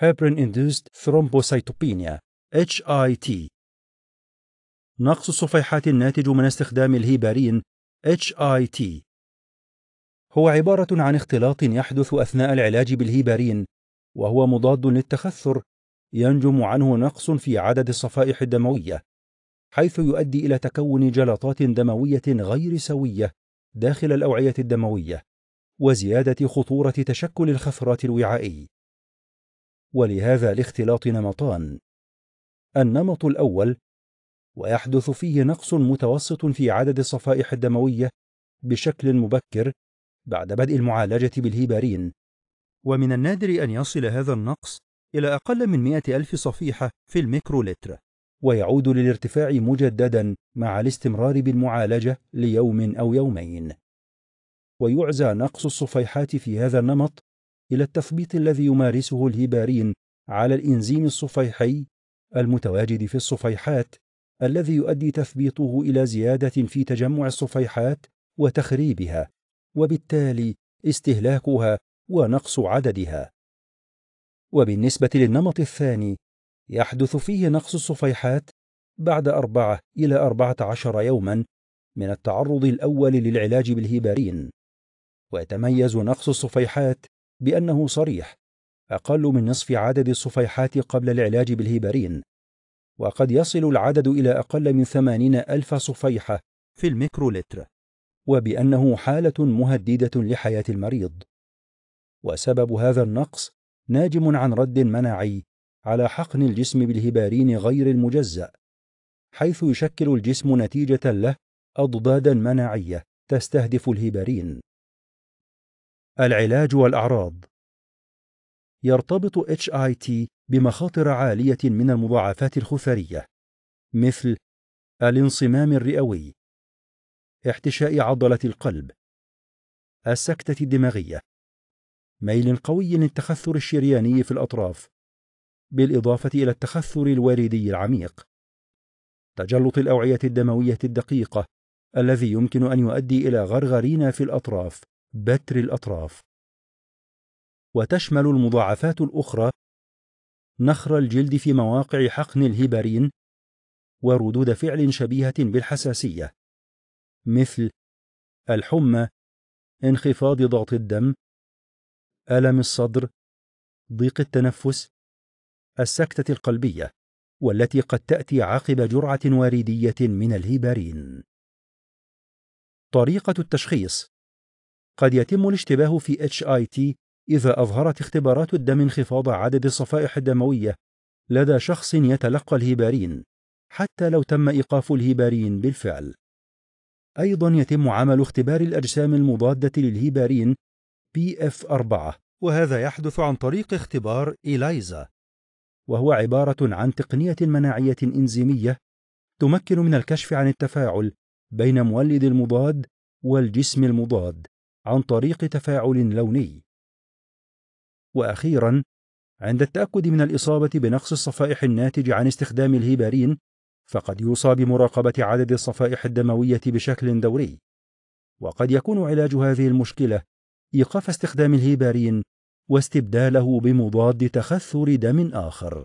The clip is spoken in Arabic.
Heparin-Induced Thrombocytopenia HIT نقص الصفيحات الناتج من استخدام الهيبارين HIT هو عبارة عن اختلاط يحدث أثناء العلاج بالهيبارين وهو مضاد للتخثر ينجم عنه نقص في عدد الصفائح الدموية حيث يؤدي إلى تكون جلطات دموية غير سوية داخل الأوعية الدموية وزيادة خطورة تشكل الخثرات الوعائي ولهذا الاختلاط نمطان النمط الأول ويحدث فيه نقص متوسط في عدد الصفائح الدموية بشكل مبكر بعد بدء المعالجة بالهيبارين ومن النادر أن يصل هذا النقص إلى أقل من مئه ألف صفيحة في الميكرولتر ويعود للارتفاع مجددا مع الاستمرار بالمعالجة ليوم أو يومين ويعزى نقص الصفيحات في هذا النمط إلى التثبيط الذي يمارسه الهبارين على الإنزيم الصفيحي المتواجد في الصفيحات الذي يؤدي تثبيطه إلى زيادة في تجمع الصفيحات وتخريبها وبالتالي استهلاكها ونقص عددها وبالنسبة للنمط الثاني يحدث فيه نقص الصفيحات بعد أربعة إلى أربعة عشر يوما من التعرض الأول للعلاج بالهبارين ويتميز نقص الصفيحات بأنه صريح أقل من نصف عدد الصفيحات قبل العلاج بالهيبارين وقد يصل العدد إلى أقل من ثمانين ألف صفيحة في الميكرولتر وبأنه حالة مهددة لحياة المريض وسبب هذا النقص ناجم عن رد مناعي على حقن الجسم بالهبارين غير المجزأ حيث يشكل الجسم نتيجة له أضدادا مناعية تستهدف الهبارين العلاج والأعراض يرتبط HIT بمخاطر عالية من المضاعفات الخثرية مثل الانصمام الرئوي احتشاء عضلة القلب السكتة الدماغية ميل قوي للتخثر الشرياني في الأطراف بالإضافة إلى التخثر الوريدي العميق تجلط الأوعية الدموية الدقيقة الذي يمكن أن يؤدي إلى غرغرينا في الأطراف بتر الأطراف وتشمل المضاعفات الأخرى نخر الجلد في مواقع حقن الهيبارين وردود فعل شبيهة بالحساسية مثل الحمى انخفاض ضغط الدم ألم الصدر ضيق التنفس السكتة القلبية والتي قد تأتي عقب جرعة واردية من الهيبارين طريقة التشخيص قد يتم الاشتباه في HIT إذا أظهرت اختبارات الدم انخفاض عدد الصفائح الدموية لدى شخص يتلقى الهيبارين حتى لو تم إيقاف الهيبارين بالفعل. أيضا يتم عمل اختبار الأجسام المضادة للهيبارين PF4 وهذا يحدث عن طريق اختبار إليزا وهو عبارة عن تقنية مناعية إنزيمية تمكن من الكشف عن التفاعل بين مولد المضاد والجسم المضاد عن طريق تفاعل لوني وأخيرا عند التأكد من الإصابة بنقص الصفائح الناتج عن استخدام الهيبارين فقد يوصى بمراقبة عدد الصفائح الدموية بشكل دوري وقد يكون علاج هذه المشكلة إيقاف استخدام الهيبارين واستبداله بمضاد تخثر دم آخر